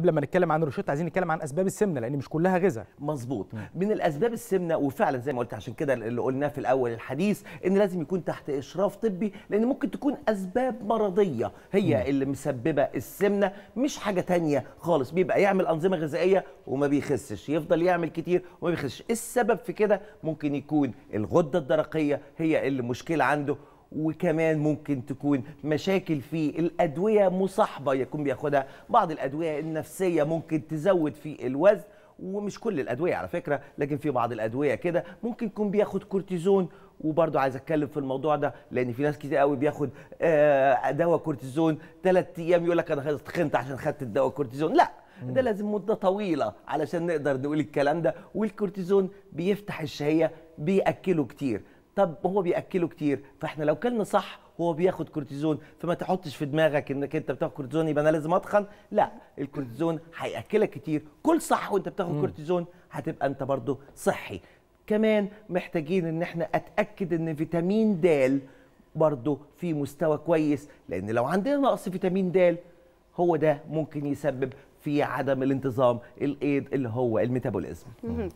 قبل ما نتكلم عن الروشته عايزين نتكلم عن اسباب السمنه لان مش كلها غذاء مظبوط من الاسباب السمنه وفعلا زي ما قلت عشان كده اللي قلناه في الاول الحديث ان لازم يكون تحت اشراف طبي لان ممكن تكون اسباب مرضيه هي م. اللي مسببه السمنه مش حاجه تانية خالص بيبقى يعمل انظمه غذائيه وما بيخسش يفضل يعمل كتير وما بيخسش السبب في كده ممكن يكون الغده الدرقيه هي اللي مشكله عنده وكمان ممكن تكون مشاكل في الأدوية مصاحبة يكون بياخدها بعض الأدوية النفسية ممكن تزود في الوزن ومش كل الادويه على فكره لكن في بعض الادويه كده ممكن يكون بياخد كورتيزون وبرضه عايز اتكلم في الموضوع ده لان في ناس كتير قوي بياخد آه، دواء كورتيزون ثلاث ايام يقول لك انا خنت عشان خدت الدواء كورتيزون لا ده لازم مده طويله علشان نقدر نقول الكلام ده والكورتيزون بيفتح الشهيه بياكله كتير طب هو بياكله كتير فاحنا لو كلنا صح هو بياخد كورتيزون فما تحطش في دماغك انك انت بتاخد كورتيزون يبقى انا لازم اتخن لا الكورتيزون هياكلك كتير كل صح وانت بتاخد كورتيزون هتبقى انت برضه صحي كمان محتاجين ان احنا اتاكد ان فيتامين د برضه في مستوى كويس لان لو عندنا نقص فيتامين د هو ده ممكن يسبب في عدم الانتظام الايد اللي هو الميتابوليزم